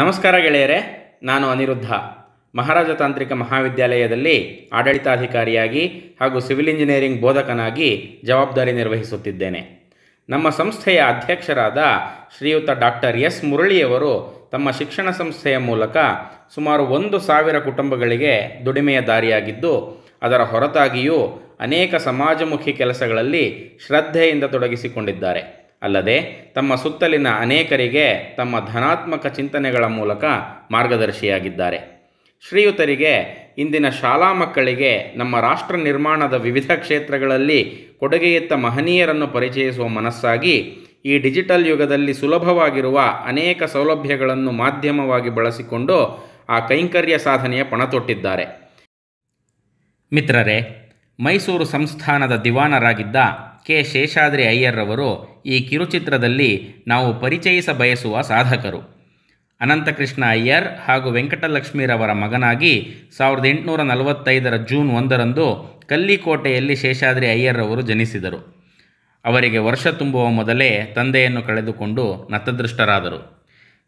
ನಮಸ್ಕಾರ ಗೆಳೆಯರೆ ನಾನು ಅನಿರುದ್ಧ ಮಹಾರಾಜ ತಾಂತ್ರಿಕ ಮಹಾವಿದ್ಯಾಲಯದಲ್ಲಿ ಆಡಳಿತಾಧಿಕಾರಿಯಾಗಿ ಹಾಗೂ ಸಿವಿಲ್ ಇಂಜಿನಿಯರಿಂಗ್ ಬೋಧಕನಾಗಿ ಜವಾಬ್ದಾರಿ ನಿರ್ವಹಿಸುತ್ತಿದ್ದೇನೆ ನಮ್ಮ ಸಂಸ್ಥೆಯ ಅಧ್ಯಕ್ಷರಾದ ಶ್ರೀಯುತ ಡಾಕ್ಟರ್ ಎಸ್ ಮುರಳಿಯವರು ತಮ್ಮ ಶಿಕ್ಷಣ ಸಂಸ್ಥೆಯ ಮೂಲಕ ಸುಮಾರು ಒಂದು ಸಾವಿರ ಕುಟುಂಬಗಳಿಗೆ ದುಡಿಮೆಯ ದಾರಿಯಾಗಿದ್ದು ಅದರ ಹೊರತಾಗಿಯೂ ಅನೇಕ ಸಮಾಜಮುಖಿ ಕೆಲಸಗಳಲ್ಲಿ ಶ್ರದ್ಧೆಯಿಂದ ತೊಡಗಿಸಿಕೊಂಡಿದ್ದಾರೆ ಅಲ್ಲದೆ ತಮ್ಮ ಸುತ್ತಲಿನ ಅನೇಕರಿಗೆ ತಮ್ಮ ಧನಾತ್ಮಕ ಚಿಂತನೆಗಳ ಮೂಲಕ ಮಾರ್ಗದರ್ಶಿಯಾಗಿದ್ದಾರೆ ಶ್ರೀಯುತರಿಗೆ ಇಂದಿನ ಶಾಲಾ ಮಕ್ಕಳಿಗೆ ನಮ್ಮ ರಾಷ್ಟ್ರ ನಿರ್ಮಾಣದ ವಿವಿಧ ಕ್ಷೇತ್ರಗಳಲ್ಲಿ ಕೊಡುಗೆಯತ್ತ ಮಹನೀಯರನ್ನು ಪರಿಚಯಿಸುವ ಮನಸ್ಸಾಗಿ ಈ ಡಿಜಿಟಲ್ ಯುಗದಲ್ಲಿ ಸುಲಭವಾಗಿರುವ ಅನೇಕ ಸೌಲಭ್ಯಗಳನ್ನು ಮಾಧ್ಯಮವಾಗಿ ಬಳಸಿಕೊಂಡು ಆ ಕೈಂಕರ್ಯ ಸಾಧನೆಯ ಪಣ ತೊಟ್ಟಿದ್ದಾರೆ ಮಿತ್ರರೇ ಮೈಸೂರು ಸಂಸ್ಥಾನದ ದಿವಾನರಾಗಿದ್ದ ಕೆ ಶೇಷಾದ್ರಿ ಅಯ್ಯರ್ರವರು ಈ ಕಿರುಚಿತ್ರದಲ್ಲಿ ನಾವು ಪರಿಚಯಿಸ ಬಯಸುವ ಸಾಧಕರು ಅನಂತಕೃಷ್ಣ ಅಯ್ಯರ್ ಹಾಗೂ ವೆಂಕಟಲಕ್ಷ್ಮೀರವರ ಮಗನಾಗಿ ಸಾವಿರದ ಎಂಟುನೂರ ನಲವತ್ತೈದರ ಜೂನ್ ಒಂದರಂದು ಕಲ್ಲಿಕೋಟೆಯಲ್ಲಿ ಶೇಷಾದ್ರಿ ಅಯ್ಯರ್ರವರು ಜನಿಸಿದರು ಅವರಿಗೆ ವರ್ಷ ತುಂಬುವ ಮೊದಲೇ ತಂದೆಯನ್ನು ಕಳೆದುಕೊಂಡು ನತದೃಷ್ಟರಾದರು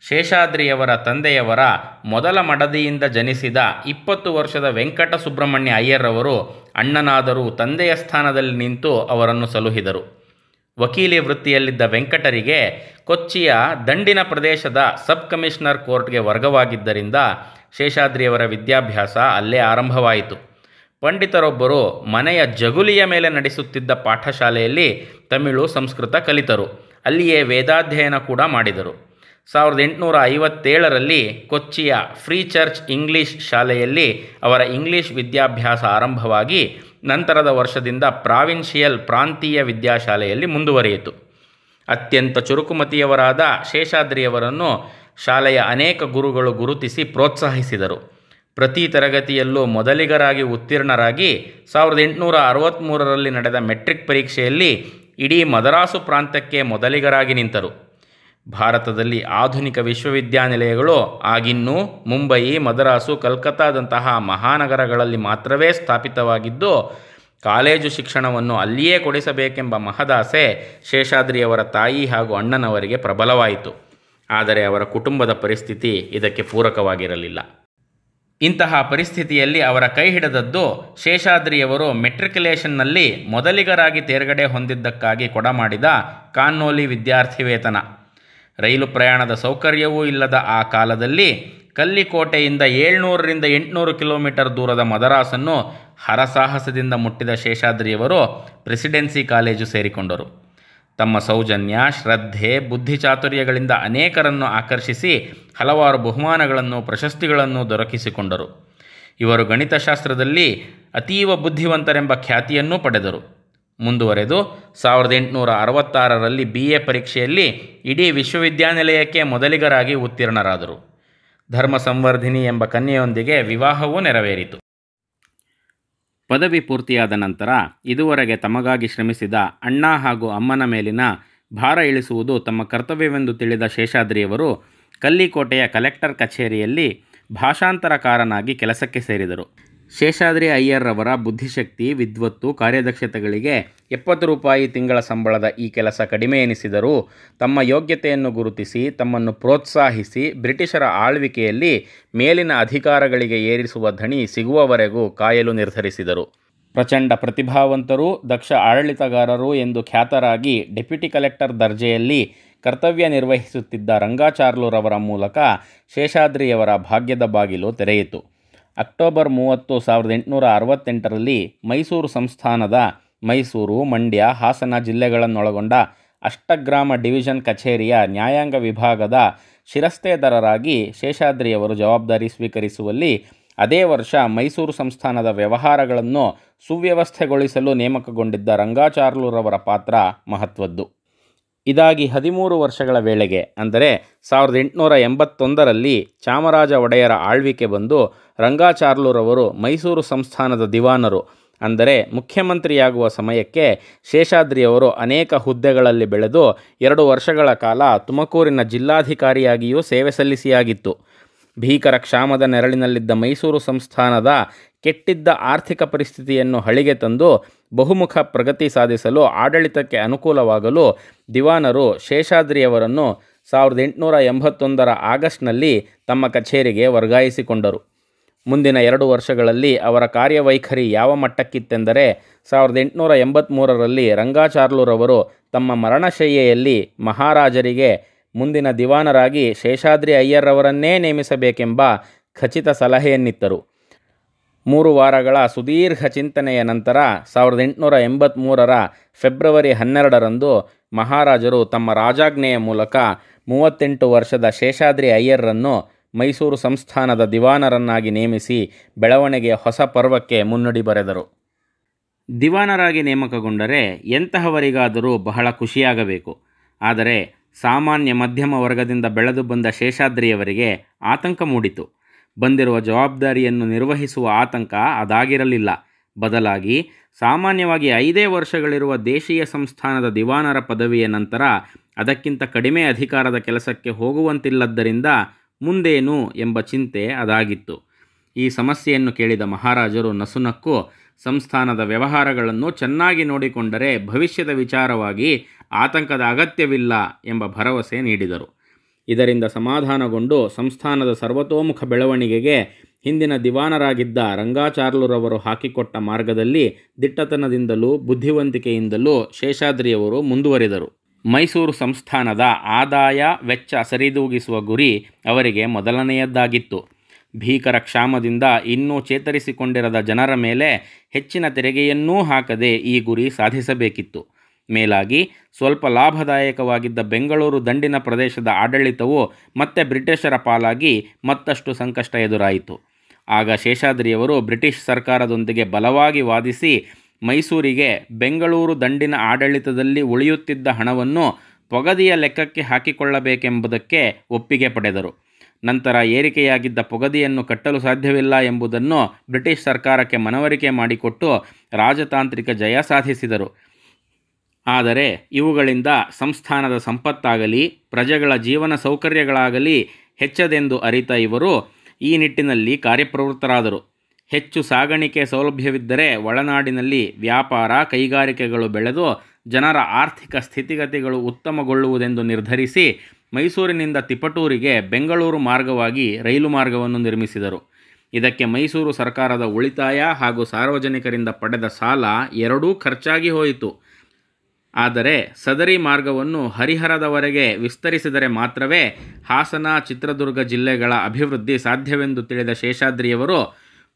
ಶೇಷಾದ್ರಿಯವರ ತಂದೆಯವರ ಮೊದಲ ಮಡದಿಯಿಂದ ಜನಿಸಿದ ಇಪ್ಪತ್ತು ವರ್ಷದ ವೆಂಕಟ ಸುಬ್ರಹ್ಮಣ್ಯ ಅಯ್ಯರವರು ಅಣ್ಣನಾದರೂ ತಂದೆಯ ಸ್ಥಾನದಲ್ಲಿ ನಿಂತು ಅವರನ್ನು ಸಲುಹಿದರು ವಕೀಲಿ ವೃತ್ತಿಯಲ್ಲಿದ್ದ ವೆಂಕಟರಿಗೆ ಕೊಚ್ಚಿಯ ದಂಡಿನ ಪ್ರದೇಶದ ಸಬ್ ಕಮಿಷನರ್ ಕೋರ್ಟ್ಗೆ ವರ್ಗವಾಗಿದ್ದರಿಂದ ಶೇಷಾದ್ರಿಯವರ ವಿದ್ಯಾಭ್ಯಾಸ ಅಲ್ಲೇ ಆರಂಭವಾಯಿತು ಪಂಡಿತರೊಬ್ಬರು ಮನೆಯ ಜಗುಲಿಯ ಮೇಲೆ ನಡೆಸುತ್ತಿದ್ದ ಪಾಠಶಾಲೆಯಲ್ಲಿ ತಮಿಳು ಸಂಸ್ಕೃತ ಕಲಿತರು ಅಲ್ಲಿಯೇ ವೇದಾಧ್ಯಯನ ಕೂಡ ಮಾಡಿದರು ಸಾವಿರದ ಎಂಟುನೂರ ಐವತ್ತೇಳರಲ್ಲಿ ಕೊಚ್ಚಿಯ ಫ್ರೀ ಚರ್ಚ್ ಇಂಗ್ಲಿಷ್ ಶಾಲೆಯಲ್ಲಿ ಅವರ ಇಂಗ್ಲಿಷ್ ವಿದ್ಯಾಭ್ಯಾಸ ಆರಂಭವಾಗಿ ನಂತರದ ವರ್ಷದಿಂದ ಪ್ರಾವಿನ್ಷಿಯಲ್ ಪ್ರಾಂತೀಯ ವಿದ್ಯಾಶಾಲೆಯಲ್ಲಿ ಮುಂದುವರಿಯಿತು ಅತ್ಯಂತ ಚುರುಕುಮತಿಯವರಾದ ಶೇಷಾದ್ರಿಯವರನ್ನು ಶಾಲೆಯ ಅನೇಕ ಗುರುಗಳು ಗುರುತಿಸಿ ಪ್ರೋತ್ಸಾಹಿಸಿದರು ಪ್ರತಿ ತರಗತಿಯಲ್ಲೂ ಮೊದಲಿಗರಾಗಿ ಉತ್ತೀರ್ಣರಾಗಿ ಸಾವಿರದ ಎಂಟುನೂರ ಅರವತ್ತ್ಮೂರರಲ್ಲಿ ನಡೆದ ಮೆಟ್ರಿಕ್ ಪರೀಕ್ಷೆಯಲ್ಲಿ ಇಡೀ ಮದರಾಸು ಪ್ರಾಂತಕ್ಕೆ ಮೊದಲಿಗರಾಗಿ ನಿಂತರು ಭಾರತದಲ್ಲಿ ಆಧುನಿಕ ವಿಶ್ವವಿದ್ಯಾನಿಲಯಗಳು ಆಗಿನ್ನೂ ಮುಂಬಯಿ ಮದರಾಸು ಕಲ್ಕತ್ತಾದಂತಹ ಮಹಾನಗರಗಳಲ್ಲಿ ಮಾತ್ರವೇ ಸ್ಥಾಪಿತವಾಗಿದ್ದು ಕಾಲೇಜು ಶಿಕ್ಷಣವನ್ನು ಅಲ್ಲಿಯೇ ಕೊಡಿಸಬೇಕೆಂಬ ಮಹದಾಸೆ ಶೇಷಾದ್ರಿಯವರ ತಾಯಿ ಹಾಗೂ ಅಣ್ಣನವರಿಗೆ ಪ್ರಬಲವಾಯಿತು ಆದರೆ ಅವರ ಕುಟುಂಬದ ಪರಿಸ್ಥಿತಿ ಇದಕ್ಕೆ ಪೂರಕವಾಗಿರಲಿಲ್ಲ ಇಂತಹ ಪರಿಸ್ಥಿತಿಯಲ್ಲಿ ಅವರ ಕೈ ಹಿಡಿದದ್ದು ಶೇಷಾದ್ರಿಯವರು ಮೆಟ್ರಿಕ್ಯುಲೇಷನ್ನಲ್ಲಿ ಮೊದಲಿಗರಾಗಿ ತೇರ್ಗಡೆ ಹೊಂದಿದ್ದಕ್ಕಾಗಿ ಕೊಡಮಾಡಿದ ಕಾನ್ನೋಲಿ ವಿದ್ಯಾರ್ಥಿವೇತನ ರೈಲು ಪ್ರಯಾಣದ ಸೌಕರ್ಯವೂ ಇಲ್ಲದ ಆ ಕಾಲದಲ್ಲಿ ಕಲ್ಲಿಕೋಟೆಯಿಂದ ಏಳ್ನೂರರಿಂದ ಎಂಟುನೂರು ಕಿಲೋಮೀಟರ್ ದೂರದ ಮದರಾಸನ್ನು ಹರಸಾಹಸದಿಂದ ಮುಟ್ಟಿದ ಶೇಷಾದ್ರಿಯವರು ಪ್ರೆಸಿಡೆನ್ಸಿ ಕಾಲೇಜು ಸೇರಿಕೊಂಡರು ತಮ್ಮ ಸೌಜನ್ಯ ಶ್ರದ್ಧೆ ಬುದ್ಧಿಚಾತುರ್ಯಗಳಿಂದ ಅನೇಕರನ್ನು ಆಕರ್ಷಿಸಿ ಹಲವಾರು ಬಹುಮಾನಗಳನ್ನು ಪ್ರಶಸ್ತಿಗಳನ್ನು ದೊರಕಿಸಿಕೊಂಡರು ಇವರು ಗಣಿತಶಾಸ್ತ್ರದಲ್ಲಿ ಅತೀವ ಬುದ್ಧಿವಂತರೆಂಬ ಖ್ಯಾತಿಯನ್ನೂ ಪಡೆದರು ಮುಂದುವರೆದು ಸಾವಿರದ ಎಂಟುನೂರ ಅರವತ್ತಾರರಲ್ಲಿ ಬಿ ಎ ಪರೀಕ್ಷೆಯಲ್ಲಿ ಇಡೀ ವಿಶ್ವವಿದ್ಯಾನಿಲಯಕ್ಕೆ ಮೊದಲಿಗರಾಗಿ ಉತ್ತೀರ್ಣರಾದರು ಧರ್ಮ ಸಂವರ್ಧಿನಿ ಎಂಬ ಕನ್ಯೆಯೊಂದಿಗೆ ವಿವಾಹವೂ ನೆರವೇರಿತು ಪದವಿ ಪೂರ್ತಿಯಾದ ನಂತರ ಇದುವರೆಗೆ ತಮಗಾಗಿ ಶ್ರಮಿಸಿದ ಅಣ್ಣ ಹಾಗೂ ಅಮ್ಮನ ಮೇಲಿನ ಭಾರ ಇಳಿಸುವುದು ತಮ್ಮ ಕರ್ತವ್ಯವೆಂದು ತಿಳಿದ ಶೇಷಾದ್ರಿಯವರು ಕಲ್ಲಿಕೋಟೆಯ ಕಲೆಕ್ಟರ್ ಕಚೇರಿಯಲ್ಲಿ ಭಾಷಾಂತರಕಾರನಾಗಿ ಕೆಲಸಕ್ಕೆ ಸೇರಿದರು ಶೇಷಾದ್ರಿ ಅಯ್ಯರ್ರವರ ಬುದ್ಧಿಶಕ್ತಿ ವಿದ್ವತ್ತು ಕಾರ್ಯದಕ್ಷತೆಗಳಿಗೆ ಎಪ್ಪತ್ತು ರೂಪಾಯಿ ತಿಂಗಳ ಸಂಬಳದ ಈ ಕೆಲಸ ಕಡಿಮೆ ಎನಿಸಿದರೂ ತಮ್ಮ ಯೋಗ್ಯತೆಯನ್ನು ಗುರುತಿಸಿ ತಮ್ಮನ್ನು ಪ್ರೋತ್ಸಾಹಿಸಿ ಬ್ರಿಟಿಷರ ಆಳ್ವಿಕೆಯಲ್ಲಿ ಮೇಲಿನ ಅಧಿಕಾರಗಳಿಗೆ ಏರಿಸುವ ಧಣಿ ಸಿಗುವವರೆಗೂ ಕಾಯಲು ನಿರ್ಧರಿಸಿದರು ಪ್ರಚಂಡ ಪ್ರತಿಭಾವಂತರು ದಕ್ಷ ಆಡಳಿತಗಾರರು ಎಂದು ಖ್ಯಾತರಾಗಿ ಡೆಪ್ಯುಟಿ ಕಲೆಕ್ಟರ್ ದರ್ಜೆಯಲ್ಲಿ ಕರ್ತವ್ಯ ನಿರ್ವಹಿಸುತ್ತಿದ್ದ ರಂಗಾಚಾರ್ಲುರವರ ಮೂಲಕ ಶೇಷಾದ್ರಿಯವರ ಭಾಗ್ಯದ ಬಾಗಿಲು ತೆರೆಯಿತು ಅಕ್ಟೋಬರ್ ಮೂವತ್ತು ಸಾವಿರದ ಎಂಟುನೂರ ಅರವತ್ತೆಂಟರಲ್ಲಿ ಮೈಸೂರು ಸಂಸ್ಥಾನದ ಮೈಸೂರು ಮಂಡ್ಯ ಹಾಸನ ಜಿಲ್ಲೆಗಳನ್ನೊಳಗೊಂಡ ಅಷ್ಟಗ್ರಾಮ ಡಿವಿಷನ್ ಕಚೇರಿಯ ನ್ಯಾಯಾಂಗ ವಿಭಾಗದ ಶಿರಸ್ತೇದಾರರಾಗಿ ಶೇಷಾದ್ರಿಯವರು ಜವಾಬ್ದಾರಿ ಸ್ವೀಕರಿಸುವಲ್ಲಿ ಅದೇ ವರ್ಷ ಮೈಸೂರು ಸಂಸ್ಥಾನದ ವ್ಯವಹಾರಗಳನ್ನು ಸುವ್ಯವಸ್ಥೆಗೊಳಿಸಲು ನೇಮಕಗೊಂಡಿದ್ದ ರಂಗಾಚಾರ್ಲೂರವರ ಪಾತ್ರ ಮಹತ್ವದ್ದು ಇದಾಗಿ ಹದಿಮೂರು ವರ್ಷಗಳ ವೇಳೆಗೆ ಅಂದರೆ ಸಾವಿರದ ಎಂಟುನೂರ ಎಂಬತ್ತೊಂದರಲ್ಲಿ ಚಾಮರಾಜ ಒಡೆಯರ ಆಳ್ವಿಕೆ ಬಂದು ರಂಗಾಚಾರ್ಲೂರವರು ಮೈಸೂರು ಸಂಸ್ಥಾನದ ದಿವಾನರು ಅಂದರೆ ಮುಖ್ಯಮಂತ್ರಿಯಾಗುವ ಸಮಯಕ್ಕೆ ಶೇಷಾದ್ರಿಯವರು ಅನೇಕ ಹುದ್ದೆಗಳಲ್ಲಿ ಬೆಳೆದು ಎರಡು ವರ್ಷಗಳ ಕಾಲ ತುಮಕೂರಿನ ಜಿಲ್ಲಾಧಿಕಾರಿಯಾಗಿಯೂ ಸೇವೆ ಸಲ್ಲಿಸಿಯಾಗಿತ್ತು ಭೀಕರ ಕ್ಷಾಮದ ನೆರಳಿನಲ್ಲಿದ್ದ ಮೈಸೂರು ಸಂಸ್ಥಾನದ ಕೆಟ್ಟಿದ್ದ ಆರ್ಥಿಕ ಪರಿಸ್ಥಿತಿಯನ್ನು ಹಳಿಗೆ ತಂದು ಬಹುಮುಖ ಪ್ರಗತಿ ಸಾಧಿಸಲು ಆಡಳಿತಕ್ಕೆ ಅನುಕೂಲವಾಗಲು ದಿವಾನರು ಶೇಷಾದ್ರಿಯವರನ್ನು ಸಾವಿರದ ಎಂಟುನೂರ ಎಂಬತ್ತೊಂದರ ಆಗಸ್ಟ್ನಲ್ಲಿ ತಮ್ಮ ಕಚೇರಿಗೆ ವರ್ಗಾಯಿಸಿಕೊಂಡರು ಮುಂದಿನ ಎರಡು ವರ್ಷಗಳಲ್ಲಿ ಅವರ ಕಾರ್ಯವೈಖರಿ ಯಾವ ಮಟ್ಟಕ್ಕಿತ್ತೆಂದರೆ ಸಾವಿರದ ಎಂಟುನೂರ ಎಂಬತ್ತ್ಮೂರರಲ್ಲಿ ರಂಗಾಚಾರ್ಲೂರವರು ತಮ್ಮ ಮರಣಶಯ್ಯೆಯಲ್ಲಿ ಮಹಾರಾಜರಿಗೆ ಮುಂದಿನ ದಿವಾನರಾಗಿ ಶೇಷಾದ್ರಿ ಅಯ್ಯರವರನ್ನೇ ನೇಮಿಸಬೇಕೆಂಬ ಖಚಿತ ಸಲಹೆಯನ್ನಿತ್ತರು ಮೂರು ವಾರಗಳ ಸುದೀರ್ಘ ಚಿಂತನೆಯ ನಂತರ ಸಾವಿರದ ಎಂಟುನೂರ ಎಂಬತ್ತ್ಮೂರರ ಫೆಬ್ರವರಿ ಹನ್ನೆರಡರಂದು ಮಹಾರಾಜರು ತಮ್ಮ ರಾಜಾಜ್ಞೆಯ ಮೂಲಕ ಮೂವತ್ತೆಂಟು ವರ್ಷದ ಶೇಷಾದ್ರಿ ಅಯ್ಯರನ್ನು ಮೈಸೂರು ಸಂಸ್ಥಾನದ ದಿವಾನರನ್ನಾಗಿ ನೇಮಿಸಿ ಬೆಳವಣಿಗೆಯ ಹೊಸ ಪರ್ವಕ್ಕೆ ಮುನ್ನುಡಿ ಬರೆದರು ದಿವಾನರಾಗಿ ನೇಮಕಗೊಂಡರೆ ಎಂತಹವರಿಗಾದರೂ ಬಹಳ ಖುಷಿಯಾಗಬೇಕು ಆದರೆ ಸಾಮಾನ್ಯ ಮಧ್ಯಮ ವರ್ಗದಿಂದ ಬೆಳೆದು ಬಂದ ಶೇಷಾದ್ರಿಯವರಿಗೆ ಆತಂಕ ಮೂಡಿತು ಬಂದಿರುವ ಜವಾಬ್ದಾರಿಯನ್ನು ನಿರ್ವಹಿಸುವ ಆತಂಕ ಅದಾಗಿರಲಿಲ್ಲ ಬದಲಾಗಿ ಸಾಮಾನ್ಯವಾಗಿ ಐದೇ ವರ್ಷಗಳಿರುವ ದೇಶೀಯ ಸಂಸ್ಥಾನದ ದಿವಾನರ ಪದವಿಯ ನಂತರ ಅದಕ್ಕಿಂತ ಕಡಿಮೆ ಅಧಿಕಾರದ ಕೆಲಸಕ್ಕೆ ಹೋಗುವಂತಿಲ್ಲದ್ದರಿಂದ ಮುಂದೇನು ಎಂಬ ಚಿಂತೆ ಅದಾಗಿತ್ತು ಈ ಸಮಸ್ಯೆಯನ್ನು ಕೇಳಿದ ಮಹಾರಾಜರು ನಸುನಕ್ಕು ಸಂಸ್ಥಾನದ ವ್ಯವಹಾರಗಳನ್ನು ಚೆನ್ನಾಗಿ ನೋಡಿಕೊಂಡರೆ ಭವಿಷ್ಯದ ವಿಚಾರವಾಗಿ ಆತಂಕದ ಅಗತ್ಯವಿಲ್ಲ ಎಂಬ ಭರವಸೆ ನೀಡಿದರು ಇದರಿಂದ ಸಮಾಧಾನಗೊಂಡು ಸಂಸ್ಥಾನದ ಸರ್ವತೋಮುಖ ಬೆಳವಣಿಗೆಗೆ ಹಿಂದಿನ ದಿವಾನರಾಗಿದ್ದ ರಂಗಾಚಾರ್ಲುರವರು ಹಾಕಿಕೊಟ್ಟ ಮಾರ್ಗದಲ್ಲಿ ದಿಟ್ಟತನದಿಂದಲೂ ಬುದ್ಧಿವಂತಿಕೆಯಿಂದಲೂ ಶೇಷಾದ್ರಿಯವರು ಮುಂದುವರಿದರು ಮೈಸೂರು ಸಂಸ್ಥಾನದ ಆದಾಯ ವೆಚ್ಚ ಸರಿದೂಗಿಸುವ ಗುರಿ ಅವರಿಗೆ ಮೊದಲನೆಯದ್ದಾಗಿತ್ತು ಭೀಕರ ಕ್ಷಾಮದಿಂದ ಇನ್ನೂ ಚೇತರಿಸಿಕೊಂಡಿರದ ಜನರ ಮೇಲೆ ಹೆಚ್ಚಿನ ತೆರಿಗೆಯನ್ನೂ ಹಾಕದೆ ಈ ಗುರಿ ಸಾಧಿಸಬೇಕಿತ್ತು ಮೇಲಾಗಿ ಸ್ವಲ್ಪ ಲಾಭದಾಯಕವಾಗಿದ್ದ ಬೆಂಗಳೂರು ದಂಡಿನ ಪ್ರದೇಶದ ಆಡಳಿತವು ಮತ್ತೆ ಬ್ರಿಟಿಷರ ಪಾಲಾಗಿ ಮತ್ತಷ್ಟು ಸಂಕಷ್ಟ ಎದುರಾಯಿತು ಆಗ ಶೇಷಾದ್ರಿಯವರು ಬ್ರಿಟಿಷ್ ಸರ್ಕಾರದೊಂದಿಗೆ ಬಲವಾಗಿ ವಾದಿಸಿ ಮೈಸೂರಿಗೆ ಬೆಂಗಳೂರು ದಂಡಿನ ಆಡಳಿತದಲ್ಲಿ ಉಳಿಯುತ್ತಿದ್ದ ಹಣವನ್ನು ಪೊಗದಿಯ ಲೆಕ್ಕಕ್ಕೆ ಹಾಕಿಕೊಳ್ಳಬೇಕೆಂಬುದಕ್ಕೆ ಒಪ್ಪಿಗೆ ಪಡೆದರು ನಂತರ ಏರಿಕೆಯಾಗಿದ್ದ ಪೊಗದಿಯನ್ನು ಕಟ್ಟಲು ಸಾಧ್ಯವಿಲ್ಲ ಎಂಬುದನ್ನು ಬ್ರಿಟಿಷ್ ಸರ್ಕಾರಕ್ಕೆ ಮನವರಿಕೆ ಮಾಡಿಕೊಟ್ಟು ರಾಜತಾಂತ್ರಿಕ ಜಯ ಸಾಧಿಸಿದರು ಆದರೆ ಇವುಗಳಿಂದ ಸಂಸ್ಥಾನದ ಸಂಪತ್ತಾಗಲಿ ಪ್ರಜೆಗಳ ಜೀವನ ಸೌಕರ್ಯಗಳಾಗಲಿ ಹೆಚ್ಚದೆಂದು ಅರಿತ ಇವರು ಈ ನಿಟ್ಟಿನಲ್ಲಿ ಕಾರ್ಯಪ್ರವೃತ್ತರಾದರು ಹೆಚ್ಚು ಸಾಗಾಣಿಕೆ ಸೌಲಭ್ಯವಿದ್ದರೆ ಒಳನಾಡಿನಲ್ಲಿ ವ್ಯಾಪಾರ ಕೈಗಾರಿಕೆಗಳು ಬೆಳೆದು ಜನರ ಆರ್ಥಿಕ ಸ್ಥಿತಿಗತಿಗಳು ಉತ್ತಮಗೊಳ್ಳುವುದೆಂದು ನಿರ್ಧರಿಸಿ ಮೈಸೂರಿನಿಂದ ತಿಪಟೂರಿಗೆ ಬೆಂಗಳೂರು ಮಾರ್ಗವಾಗಿ ರೈಲು ಮಾರ್ಗವನ್ನು ನಿರ್ಮಿಸಿದರು ಇದಕ್ಕೆ ಮೈಸೂರು ಸರ್ಕಾರದ ಉಳಿತಾಯ ಹಾಗೂ ಸಾರ್ವಜನಿಕರಿಂದ ಪಡೆದ ಸಾಲ ಎರಡೂ ಖರ್ಚಾಗಿ ಹೋಯಿತು ಆದರೆ ಸದರಿ ಮಾರ್ಗವನ್ನು ಹರಿಹರದವರೆಗೆ ವಿಸ್ತರಿಸಿದರೆ ಮಾತ್ರವೇ ಹಾಸನ ಚಿತ್ರದುರ್ಗ ಜಿಲ್ಲೆಗಳ ಅಭಿವೃದ್ಧಿ ಸಾಧ್ಯವೆಂದು ತಿಳಿದ ಶೇಷಾದ್ರಿಯವರು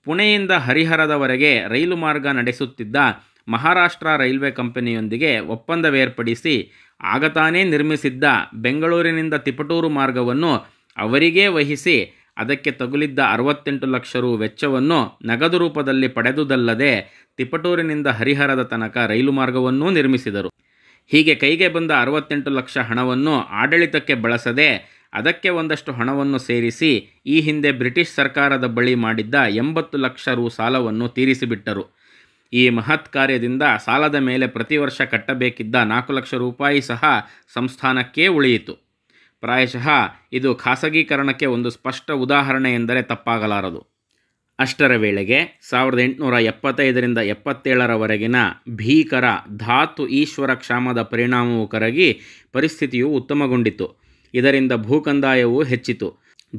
ಪುಣೆಯಿಂದ ಹರಿಹರದವರೆಗೆ ರೈಲು ಮಾರ್ಗ ನಡೆಸುತ್ತಿದ್ದ ಮಹಾರಾಷ್ಟ್ರ ರೈಲ್ವೆ ಕಂಪನಿಯೊಂದಿಗೆ ಒಪ್ಪಂದವೇರ್ಪಡಿಸಿ ಆಗತಾನೇ ನಿರ್ಮಿಸಿದ್ದ ಬೆಂಗಳೂರಿನಿಂದ ತಿಪಟೂರು ಮಾರ್ಗವನ್ನು ಅವರಿಗೇ ವಹಿಸಿ ಅದಕ್ಕೆ ತಗುಲಿದ್ದ ಅರವತ್ತೆಂಟು ಲಕ್ಷ ರು ವೆಚ್ಚವನ್ನು ನಗದು ರೂಪದಲ್ಲಿ ಪಡೆದುದಲ್ಲದೆ ತಿಪಟೂರಿನಿಂದ ಹರಿಹರದ ತನಕ ರೈಲು ಮಾರ್ಗವನ್ನೂ ನಿರ್ಮಿಸಿದರು ಹೀಗೆ ಕೈಗೆ ಬಂದ ಅರವತ್ತೆಂಟು ಲಕ್ಷ ಹಣವನ್ನು ಆಡಳಿತಕ್ಕೆ ಬಳಸದೆ ಅದಕ್ಕೆ ಒಂದಷ್ಟು ಹಣವನ್ನು ಸೇರಿಸಿ ಈ ಹಿಂದೆ ಬ್ರಿಟಿಷ್ ಸರ್ಕಾರದ ಬಳಿ ಮಾಡಿದ್ದ ಎಂಬತ್ತು ಲಕ್ಷ ರು ಸಾಲವನ್ನು ತೀರಿಸಿಬಿಟ್ಟರು ಈ ಮಹತ್ ಕಾರ್ಯದಿಂದ ಸಾಲದ ಮೇಲೆ ಪ್ರತಿ ವರ್ಷ ಕಟ್ಟಬೇಕಿದ್ದ ನಾಲ್ಕು ಲಕ್ಷ ರೂಪಾಯಿ ಸಹ ಸಂಸ್ಥಾನಕ್ಕೇ ಉಳಿಯಿತು ಪ್ರಾಯಶಃ ಇದು ಖಾಸಗೀಕರಣಕ್ಕೆ ಒಂದು ಸ್ಪಷ್ಟ ಉದಾಹರಣೆ ಎಂದರೆ ತಪ್ಪಾಗಲಾರದು ಅಷ್ಟರ ವೇಳೆಗೆ ಸಾವಿರದ ಎಂಟುನೂರ ಎಪ್ಪತ್ತೈದರಿಂದ ಎಪ್ಪತ್ತೇಳರವರೆಗಿನ ಭೀಕರ ಧಾತು ಈಶ್ವರ ಕ್ಷಾಮದ ಪರಿಣಾಮವು ಕರಗಿ ಪರಿಸ್ಥಿತಿಯು ಉತ್ತಮಗೊಂಡಿತು ಇದರಿಂದ ಭೂಕಂದಾಯವು ಹೆಚ್ಚಿತು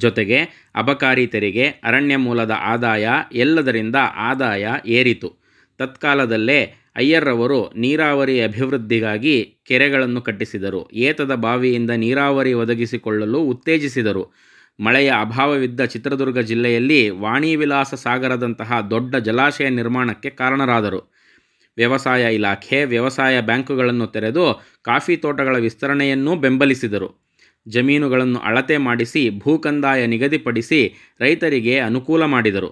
ಜೊತೆಗೆ ಅಬಕಾರಿ ತೆರಿಗೆ ಅರಣ್ಯ ಮೂಲದ ಆದಾಯ ಎಲ್ಲದರಿಂದ ಆದಾಯ ಏರಿತು ತತ್ಕಾಲದಲ್ಲೇ ಅಯ್ಯರ್ರವರು ನೀರಾವರಿ ಅಭಿವೃದ್ಧಿಗಾಗಿ ಕೆರೆಗಳನ್ನು ಕಟ್ಟಿಸಿದರು ಏತದ ಬಾವಿಯಿಂದ ನೀರಾವರಿ ಒದಗಿಸಿಕೊಳ್ಳಲು ಉತ್ತೇಜಿಸಿದರು ಮಳೆಯ ಅಭಾವವಿದ್ದ ಚಿತ್ರದುರ್ಗ ಜಿಲ್ಲೆಯಲ್ಲಿ ವಾಣಿವಿಲಾಸ ಸಾಗರದಂತಹ ದೊಡ್ಡ ಜಲಾಶಯ ನಿರ್ಮಾಣಕ್ಕೆ ಕಾರಣರಾದರು ವ್ಯವಸಾಯ ಇಲಾಖೆ ವ್ಯವಸಾಯ ಬ್ಯಾಂಕುಗಳನ್ನು ತೆರೆದು ಕಾಫಿ ತೋಟಗಳ ವಿಸ್ತರಣೆಯನ್ನೂ ಬೆಂಬಲಿಸಿದರು ಜಮೀನುಗಳನ್ನು ಅಳತೆ ಮಾಡಿಸಿ ಭೂಕಂದಾಯ ನಿಗದಿಪಡಿಸಿ ರೈತರಿಗೆ ಅನುಕೂಲ ಮಾಡಿದರು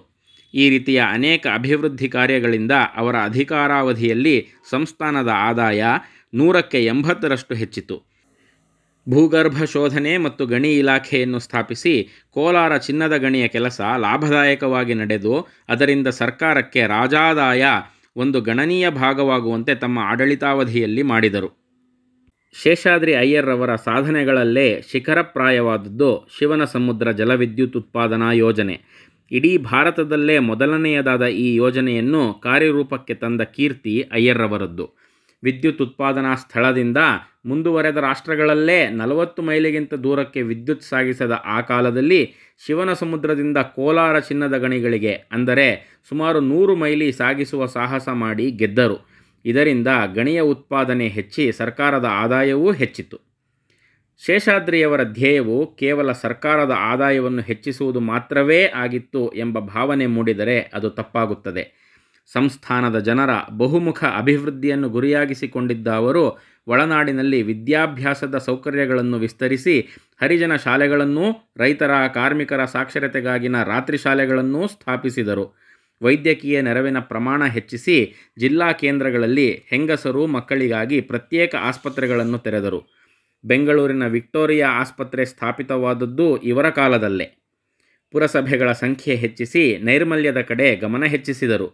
ಈ ರೀತಿಯ ಅನೇಕ ಅಭಿವೃದ್ಧಿ ಕಾರ್ಯಗಳಿಂದ ಅವರ ಅಧಿಕಾರಾವಧಿಯಲ್ಲಿ ಸಂಸ್ಥಾನದ ಆದಾಯ ನೂರಕ್ಕೆ ಎಂಬತ್ತರಷ್ಟು ಹೆಚ್ಚಿತು ಭೂಗರ್ಭ ಶೋಧನೆ ಮತ್ತು ಗಣಿ ಇಲಾಖೆಯನ್ನು ಸ್ಥಾಪಿಸಿ ಕೋಲಾರ ಚಿನ್ನದ ಗಣಿಯ ಕೆಲಸ ಲಾಭದಾಯಕವಾಗಿ ನಡೆದು ಅದರಿಂದ ಸರ್ಕಾರಕ್ಕೆ ರಾಜಾದಾಯ ಒಂದು ಗಣನೀಯ ಭಾಗವಾಗುವಂತೆ ತಮ್ಮ ಆಡಳಿತಾವಧಿಯಲ್ಲಿ ಮಾಡಿದರು ಶೇಷಾದ್ರಿ ಅಯ್ಯರ್ರವರ ಸಾಧನೆಗಳಲ್ಲೇ ಶಿಖರಪ್ರಾಯವಾದದ್ದು ಶಿವನ ಸಮುದ್ರ ಜಲವಿದ್ಯುತ್ ಉತ್ಪಾದನಾ ಯೋಜನೆ ಇಡೀ ಭಾರತದಲ್ಲೇ ಮೊದಲನೆಯದಾದ ಈ ಯೋಜನೆಯನ್ನು ಕಾರ್ಯರೂಪಕ್ಕೆ ತಂದ ಕೀರ್ತಿ ಅಯ್ಯರ್ರವರದ್ದು ವಿದ್ಯುತ್ ಉತ್ಪಾದನಾ ಸ್ಥಳದಿಂದ ಮುಂದುವರೆದ ರಾಷ್ಟ್ರಗಳಲ್ಲೇ ನಲವತ್ತು ಮೈಲಿಗಿಂತ ದೂರಕ್ಕೆ ವಿದ್ಯುತ್ ಸಾಗಿಸದ ಆ ಕಾಲದಲ್ಲಿ ಶಿವನ ಸಮುದ್ರದಿಂದ ಕೋಲಾರ ಚಿನ್ನದ ಗಣಿಗಳಿಗೆ ಅಂದರೆ ಸುಮಾರು ನೂರು ಮೈಲಿ ಸಾಗಿಸುವ ಸಾಹಸ ಮಾಡಿ ಗೆದ್ದರು ಇದರಿಂದ ಗಣಿಯ ಉತ್ಪಾದನೆ ಹೆಚ್ಚಿ ಸರ್ಕಾರದ ಆದಾಯವೂ ಹೆಚ್ಚಿತು ಶೇಷಾದ್ರಿಯವರ ಧ್ಯೇಯವು ಕೇವಲ ಸರ್ಕಾರದ ಆದಾಯವನ್ನು ಹೆಚ್ಚಿಸುವುದು ಮಾತ್ರವೇ ಆಗಿತ್ತು ಎಂಬ ಭಾವನೆ ಮೂಡಿದರೆ ಅದು ತಪ್ಪಾಗುತ್ತದೆ ಸಂಸ್ಥಾನದ ಜನರ ಬಹುಮುಖ ಅಭಿವೃದ್ಧಿಯನ್ನು ಗುರಿಯಾಗಿಸಿಕೊಂಡಿದ್ದ ಅವರು ಒಳನಾಡಿನಲ್ಲಿ ವಿದ್ಯಾಭ್ಯಾಸದ ಸೌಕರ್ಯಗಳನ್ನು ವಿಸ್ತರಿಸಿ ಹರಿಜನ ಶಾಲೆಗಳನ್ನೂ ರೈತರ ಕಾರ್ಮಿಕರ ಸಾಕ್ಷರತೆಗಾಗಿನ ರಾತ್ರಿ ಶಾಲೆಗಳನ್ನೂ ಸ್ಥಾಪಿಸಿದರು ವೈದ್ಯಕೀಯ ನೆರವಿನ ಪ್ರಮಾಣ ಹೆಚ್ಚಿಸಿ ಜಿಲ್ಲಾ ಕೇಂದ್ರಗಳಲ್ಲಿ ಹೆಂಗಸರು ಮಕ್ಕಳಿಗಾಗಿ ಪ್ರತ್ಯೇಕ ಆಸ್ಪತ್ರೆಗಳನ್ನು ತೆರೆದರು ಬೆಂಗಳೂರಿನ ವಿಕ್ಟೋರಿಯಾ ಆಸ್ಪತ್ರೆ ಸ್ಥಾಪಿತವಾದದ್ದು ಇವರ ಕಾಲದಲ್ಲೇ ಪುರಸಭೆಗಳ ಸಂಖ್ಯೆ ಹೆಚ್ಚಿಸಿ ನೈರ್ಮಲ್ಯದ ಕಡೆ ಗಮನ ಹೆಚ್ಚಿಸಿದರು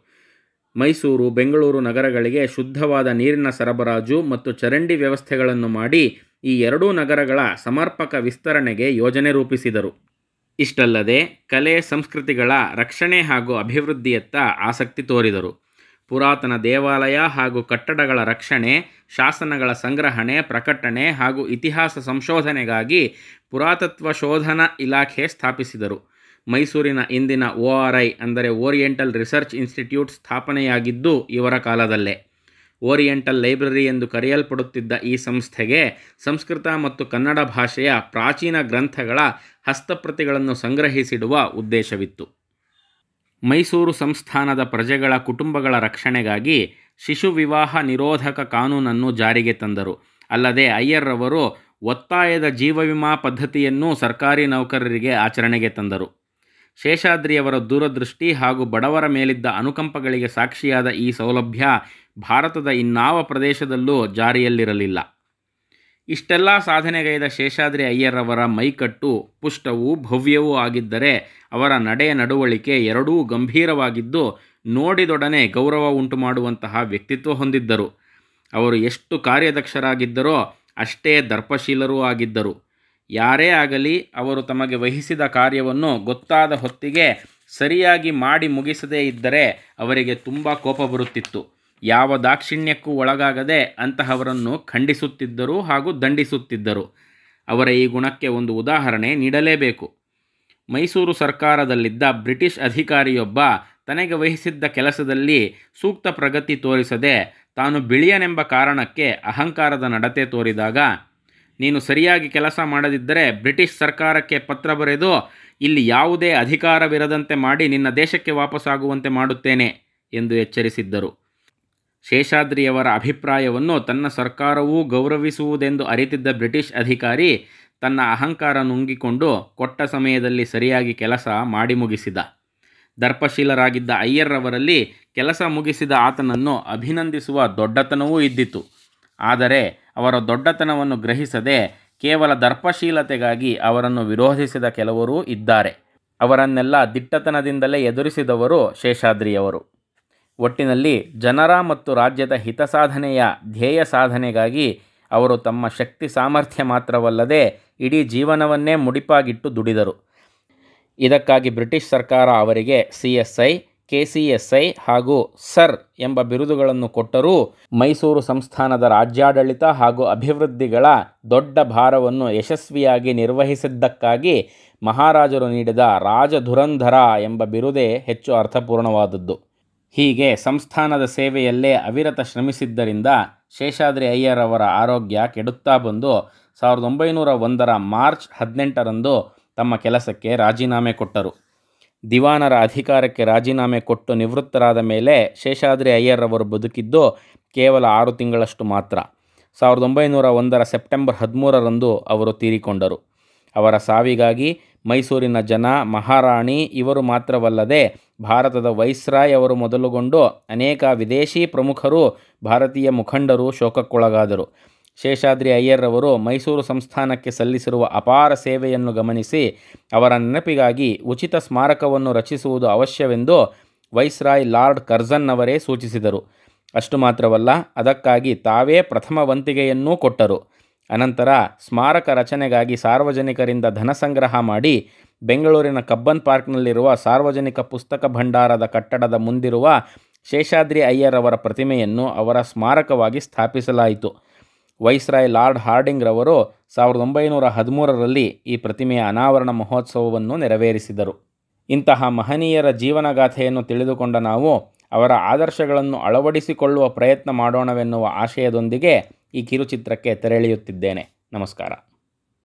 ಮೈಸೂರು ಬೆಂಗಳೂರು ನಗರಗಳಿಗೆ ಶುದ್ಧವಾದ ನೀರಿನ ಸರಬರಾಜು ಮತ್ತು ಚರಂಡಿ ವ್ಯವಸ್ಥೆಗಳನ್ನು ಮಾಡಿ ಈ ಎರಡೂ ನಗರಗಳ ಸಮರ್ಪಕ ವಿಸ್ತರಣೆಗೆ ಯೋಜನೆ ರೂಪಿಸಿದರು ಇಷ್ಟಲ್ಲದೆ ಕಲೆ ಸಂಸ್ಕೃತಿಗಳ ರಕ್ಷಣೆ ಹಾಗೂ ಅಭಿವೃದ್ಧಿಯತ್ತ ಆಸಕ್ತಿ ತೋರಿದರು ಪುರಾತನ ದೇವಾಲಯ ಹಾಗೂ ಕಟ್ಟಡಗಳ ರಕ್ಷಣೆ ಶಾಸನಗಳ ಸಂಗ್ರಹಣೆ ಪ್ರಕಟಣೆ ಹಾಗೂ ಇತಿಹಾಸ ಸಂಶೋಧನೆಗಾಗಿ ಪುರಾತತ್ವ ಶೋಧನಾ ಇಲಾಖೆ ಸ್ಥಾಪಿಸಿದರು ಮೈಸೂರಿನ ಇಂದಿನ ಒ ಆರ್ ಐ ಅಂದರೆ ಓರಿಯೆಂಟಲ್ ರಿಸರ್ಚ್ ಇನ್ಸ್ಟಿಟ್ಯೂಟ್ ಸ್ಥಾಪನೆಯಾಗಿದ್ದು ಇವರ ಕಾಲದಲ್ಲೇ ಓರಿಯೆಂಟಲ್ ಲೈಬ್ರರಿ ಎಂದು ಕರೆಯಲ್ಪಡುತ್ತಿದ್ದ ಈ ಸಂಸ್ಥೆಗೆ ಸಂಸ್ಕೃತ ಮತ್ತು ಕನ್ನಡ ಭಾಷೆಯ ಪ್ರಾಚೀನ ಗ್ರಂಥಗಳ ಹಸ್ತಪ್ರತಿಗಳನ್ನು ಸಂಗ್ರಹಿಸಿಡುವ ಉದ್ದೇಶವಿತ್ತು ಮೈಸೂರು ಸಂಸ್ಥಾನದ ಪ್ರಜೆಗಳ ಕುಟುಂಬಗಳ ರಕ್ಷಣೆಗಾಗಿ ಶಿಶು ವಿವಾಹ ನಿರೋಧಕ ಕಾನೂನನ್ನು ಜಾರಿಗೆ ತಂದರು ಅಲ್ಲದೆ ಅಯ್ಯರ್ರವರು ಒತ್ತಾಯದ ಜೀವವಿಮಾ ಪದ್ಧತಿಯನ್ನು ಸರ್ಕಾರಿ ನೌಕರರಿಗೆ ಆಚರಣೆಗೆ ತಂದರು ಶೇಷಾದ್ರಿಯವರ ದೂರದೃಷ್ಟಿ ಹಾಗೂ ಬಡವರ ಮೇಲಿದ್ದ ಅನುಕಂಪಗಳಿಗೆ ಸಾಕ್ಷಿಯಾದ ಈ ಸೌಲಭ್ಯ ಭಾರತದ ಇನ್ನಾವ ಪ್ರದೇಶದಲ್ಲೂ ಜಾರಿಯಲ್ಲಿರಲಿಲ್ಲ ಇಷ್ಟೆಲ್ಲ ಸಾಧನೆಗೈದ ಶೇಷಾದ್ರಿ ಅಯ್ಯರವರ ಮೈಕಟ್ಟು ಪುಷ್ಟವೂ ಭವ್ಯವೂ ಆಗಿದ್ದರೆ ಅವರ ನಡೆ ನಡವಳಿಕೆ ಎರಡೂ ಗಂಭೀರವಾಗಿದ್ದು ನೋಡಿದೊಡನೆ ಗೌರವ ಉಂಟು ಮಾಡುವಂತಹ ವ್ಯಕ್ತಿತ್ವ ಹೊಂದಿದ್ದರು ಅವರು ಎಷ್ಟು ಕಾರ್ಯದಕ್ಷರಾಗಿದ್ದರೋ ಅಷ್ಟೇ ದರ್ಪಶೀಲರೂ ಆಗಿದ್ದರು ಯಾರೇ ಆಗಲಿ ಅವರು ತಮಗೆ ವಹಿಸಿದ ಕಾರ್ಯವನ್ನು ಗೊತ್ತಾದ ಹೊತ್ತಿಗೆ ಸರಿಯಾಗಿ ಮಾಡಿ ಮುಗಿಸದೇ ಇದ್ದರೆ ಅವರಿಗೆ ತುಂಬ ಕೋಪ ಬರುತ್ತಿತ್ತು ಯಾವ ದಾಕ್ಷಿಣ್ಯಕ್ಕೂ ಒಳಗಾಗದೆ ಅಂತಹವರನ್ನು ಖಂಡಿಸುತ್ತಿದ್ದರು ಹಾಗೂ ದಂಡಿಸುತ್ತಿದ್ದರು ಅವರ ಈ ಗುಣಕ್ಕೆ ಒಂದು ಉದಾಹರಣೆ ನೀಡಲೇಬೇಕು ಮೈಸೂರು ಸರ್ಕಾರದಲ್ಲಿದ್ದ ಬ್ರಿಟಿಷ್ ಅಧಿಕಾರಿಯೊಬ್ಬ ತನಗೆ ವಹಿಸಿದ್ದ ಕೆಲಸದಲ್ಲಿ ಸೂಕ್ತ ಪ್ರಗತಿ ತೋರಿಸದೆ ತಾನು ಬಿಳಿಯನೆಂಬ ಕಾರಣಕ್ಕೆ ಅಹಂಕಾರದ ನಡತೆ ತೋರಿದಾಗ ನೀನು ಸರಿಯಾಗಿ ಕೆಲಸ ಮಾಡದಿದ್ದರೆ ಬ್ರಿಟಿಷ್ ಸರ್ಕಾರಕ್ಕೆ ಪತ್ರ ಬರೆದು ಇಲ್ಲಿ ಯಾವುದೇ ಅಧಿಕಾರವಿರದಂತೆ ಮಾಡಿ ನಿನ್ನ ದೇಶಕ್ಕೆ ವಾಪಸ್ಸಾಗುವಂತೆ ಮಾಡುತ್ತೇನೆ ಎಂದು ಎಚ್ಚರಿಸಿದ್ದರು ಶೇಷಾದ್ರಿಯವರ ಅಭಿಪ್ರಾಯವನ್ನು ತನ್ನ ಸರ್ಕಾರವೂ ಗೌರವಿಸುವುದೆಂದು ಅರಿತಿದ್ದ ಬ್ರಿಟಿಷ್ ಅಧಿಕಾರಿ ತನ್ನ ಅಹಂಕಾರ ನುಂಗಿಕೊಂಡು ಕೊಟ್ಟ ಸಮಯದಲ್ಲಿ ಸರಿಯಾಗಿ ಕೆಲಸ ಮಾಡಿ ಮುಗಿಸಿದ ದರ್ಪಶೀಲರಾಗಿದ್ದ ಅಯ್ಯರ್ರವರಲ್ಲಿ ಕೆಲಸ ಮುಗಿಸಿದ ಆತನನ್ನು ಅಭಿನಂದಿಸುವ ದೊಡ್ಡತನವೂ ಇದ್ದಿತು ಆದರೆ ಅವರ ದೊಡ್ಡತನವನ್ನು ಗ್ರಹಿಸದೆ ಕೇವಲ ದರ್ಪಶೀಲತೆಗಾಗಿ ಅವರನ್ನು ವಿರೋಧಿಸಿದ ಕೆಲವರೂ ಇದ್ದಾರೆ ಅವರನ್ನೆಲ್ಲ ದಿಟ್ಟತನದಿಂದಲೇ ಎದುರಿಸಿದವರು ಶೇಷಾದ್ರಿಯವರು ಒಟ್ಟಿನಲ್ಲಿ ಜನರ ಮತ್ತು ರಾಜ್ಯದ ಹಿತಸಾಧನೆಯ ಧ್ಯೇಯ ಸಾಧನೆಗಾಗಿ ಅವರು ತಮ್ಮ ಶಕ್ತಿ ಸಾಮರ್ಥ್ಯ ಮಾತ್ರವಲ್ಲದೆ ಇಡೀ ಜೀವನವನ್ನೇ ಮುಡಿಪಾಗಿಟ್ಟು ದುಡಿದರು ಇದಕ್ಕಾಗಿ ಬ್ರಿಟಿಷ್ ಸರ್ಕಾರ ಅವರಿಗೆ C S I K C S I ಹಾಗೂ ಸರ್ ಎಂಬ ಬಿರುದುಗಳನ್ನು ಕೊಟ್ಟರೂ ಮೈಸೂರು ಸಂಸ್ಥಾನದ ರಾಜ್ಯಾಡಳಿತ ಹಾಗೂ ಅಭಿವೃದ್ಧಿಗಳ ದೊಡ್ಡ ಭಾರವನ್ನು ಯಶಸ್ವಿಯಾಗಿ ನಿರ್ವಹಿಸಿದ್ದಕ್ಕಾಗಿ ಮಹಾರಾಜರು ನೀಡಿದ ರಾಜಧುರಂಧರ ಎಂಬ ಬಿರುದೇ ಹೆಚ್ಚು ಅರ್ಥಪೂರ್ಣವಾದದ್ದು ಹೀಗೆ ಸಂಸ್ಥಾನದ ಸೇವೆಯಲ್ಲೇ ಅವಿರತ ಶ್ರಮಿಸಿದ್ದರಿಂದ ಶೇಷಾದ್ರಿ ಅಯ್ಯರವರ ಆರೋಗ್ಯ ಕೆಡುತ್ತಾ ಬಂದು ಸಾವಿರದ ಒಂಬೈನೂರ ಒಂದರ ಮಾರ್ಚ್ ಹದಿನೆಂಟರಂದು ತಮ್ಮ ಕೆಲಸಕ್ಕೆ ರಾಜೀನಾಮೆ ಕೊಟ್ಟರು ದಿವಾನರ ಅಧಿಕಾರಕ್ಕೆ ರಾಜೀನಾಮೆ ಕೊಟ್ಟು ನಿವೃತ್ತರಾದ ಮೇಲೆ ಶೇಷಾದ್ರಿ ಅಯ್ಯರ್ ಬದುಕಿದ್ದು ಕೇವಲ ಆರು ತಿಂಗಳಷ್ಟು ಮಾತ್ರ ಸಾವಿರದ ಒಂಬೈನೂರ ಒಂದರ ಸೆಪ್ಟೆಂಬರ್ ಹದಿಮೂರರಂದು ಅವರು ತೀರಿಕೊಂಡರು ಅವರ ಸಾವಿಗಾಗಿ ಮೈಸೂರಿನ ಜನ ಮಹಾರಾಣಿ ಇವರು ಮಾತ್ರವಲ್ಲದೆ ಭಾರತದ ವೈಸ್ರಾಯ್ ಅವರು ಮೊದಲುಗೊಂಡು ಅನೇಕ ವಿದೇಶಿ ಪ್ರಮುಖರು ಭಾರತೀಯ ಮುಖಂಡರು ಶೋಕಕ್ಕೊಳಗಾದರು ಶೇಷಾದ್ರಿ ಅಯ್ಯರವರು ಮೈಸೂರು ಸಂಸ್ಥಾನಕ್ಕೆ ಸಲ್ಲಿಸಿರುವ ಅಪಾರ ಸೇವೆಯನ್ನು ಗಮನಿಸಿ ಅವರ ನೆನಪಿಗಾಗಿ ಉಚಿತ ಸ್ಮಾರಕವನ್ನು ರಚಿಸುವುದು ಅವಶ್ಯವೆಂದು ವೈಸ್ರಾಯ್ ಲಾರ್ಡ್ ಕರ್ಜನ್ ಅವರೇ ಸೂಚಿಸಿದರು ಅಷ್ಟು ಮಾತ್ರವಲ್ಲ ಅದಕ್ಕಾಗಿ ತಾವೇ ಪ್ರಥಮ ವಂತಿಗೆಯನ್ನೂ ಕೊಟ್ಟರು ಅನಂತರ ಸ್ಮಾರಕ ರಚನೆಗಾಗಿ ಸಾರ್ವಜನಿಕರಿಂದ ಧನ ಸಂಗ್ರಹ ಮಾಡಿ ಬೆಂಗಳೂರಿನ ಕಬ್ಬನ್ ಪಾರ್ಕ್ನಲ್ಲಿರುವ ಸಾರ್ವಜನಿಕ ಪುಸ್ತಕ ಭಂಡಾರದ ಕಟ್ಟಡದ ಮುಂದಿರುವ ಶೇಷಾದ್ರಿ ಅಯ್ಯರವರ ಪ್ರತಿಮೆಯನ್ನು ಅವರ ಸ್ಮಾರಕವಾಗಿ ಸ್ಥಾಪಿಸಲಾಯಿತು ವೈಸ್ರಾಯ್ ಲಾರ್ಡ್ ಹಾರ್ಡಿಂಗ್ ರವರು ಸಾವಿರದ ಒಂಬೈನೂರ ಹದಿಮೂರರಲ್ಲಿ ಈ ಪ್ರತಿಮೆಯ ಅನಾವರಣ ಮಹೋತ್ಸವವನ್ನು ನೆರವೇರಿಸಿದರು ಇಂತಹ ಮಹನೀಯರ ಜೀವನಗಾಥೆಯನ್ನು ತಿಳಿದುಕೊಂಡ ನಾವು ಅವರ ಆದರ್ಶಗಳನ್ನು ಅಳವಡಿಸಿಕೊಳ್ಳುವ ಪ್ರಯತ್ನ ಮಾಡೋಣವೆನ್ನುವ ಆಶಯದೊಂದಿಗೆ ಈ ಕಿರುಚಿತ್ರಕ್ಕೆ ತೆರಳಿಯುತ್ತಿದ್ದೇನೆ ನಮಸ್ಕಾರ